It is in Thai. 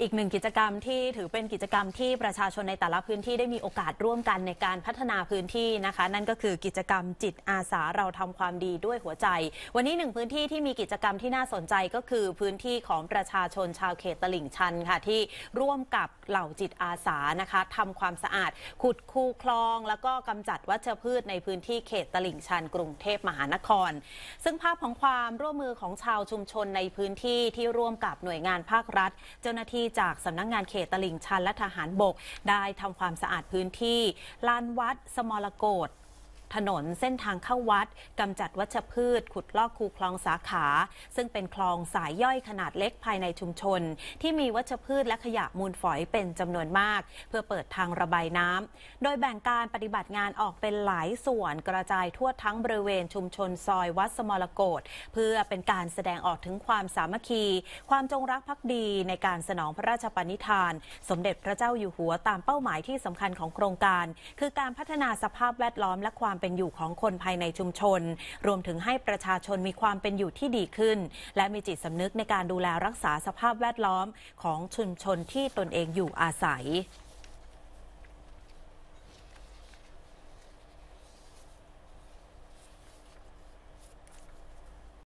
อีกหนึ่งกิจกรรมที่ถือเป็นกิจกรรมที่ประชาชนในแต่ละพื้นที่ได้มีโอกาสร่วมกันในการพัฒนาพื้นที่นะคะ นั่นก็คือกิจกรรมจิตอาสาเราทำความดีด้วยหัวใจ วันนี้หนึ่งพื้นที่ที่มีกิจกรรมที่น่าสนใจก็คือพื้นที่ของประชาชนชาวเขตตลิ่งชันค่ะที่ร่วมกับเหล่าจิตอาสานะคะทำความสะอาด ขุดคูคลองแล้วก็กำจัดวัชพืชในพื้นที่เขตตลิ่งชัน กรุงเทพมหานคร ซึ่งภาพของความร่วมมือของชาวชุมชนในพื้นที่ที่ร่วมกับหน่วยงานภาครัฐ เจ้าหน้าที่จากสำนักงงานเขตตลิ่งชันและทหารบกได้ทำความสะอาดพื้นที่ลานวัดสมรโกดถนนเส้นทางเข้าวัดกำจัดวัชพืช ขุดลอกคูคลองสาขา ซึ่งเป็นคลองสายย่อยขนาดเล็กภายในชุมชน ที่มีวัชพืชและขยะมูลฝอยเป็นจำนวนมาก เพื่อเปิดทางระบายน้ำโดยแบ่งการปฏิบัติงานออกเป็นหลายส่วนกระจายทั่วทั้งบริเวณชุมชน ซอยวัดสมรโกดเพื่อเป็นการแสดงออกถึงความสามัคคี ความจงรักภักดีในการสนองพระราชปณิธาน สมเด็จพระเจ้าอยู่หัวตามเป้าหมายที่สำคัญของโครงการ คือการพัฒนาสภาพแวดล้อมและความเป็นอยู่ของคนภายในชุมชน รวมถึงให้ประชาชนมีความเป็นอยู่ที่ดีขึ้น และมีจิตสำนึกในการดูแลรักษาสภาพแวดล้อมของชุมชนที่ตนเองอยู่อาศัย